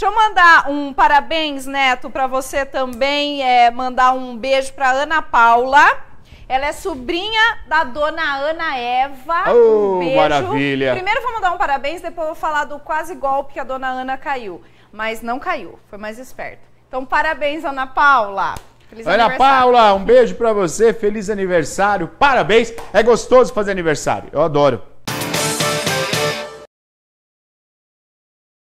Deixa eu mandar um parabéns, Neto, para você também. É, mandar um beijo para Ana Paula. Ela é sobrinha da dona Ana Eva. Oh, um beijo. maravilha. Primeiro vou mandar um parabéns, depois vou falar do quase golpe que a dona Ana caiu. Mas não caiu, foi mais esperto. Então, parabéns, Ana Paula. Feliz Ana Paula, um beijo para você, feliz aniversário, parabéns. É gostoso fazer aniversário, eu adoro.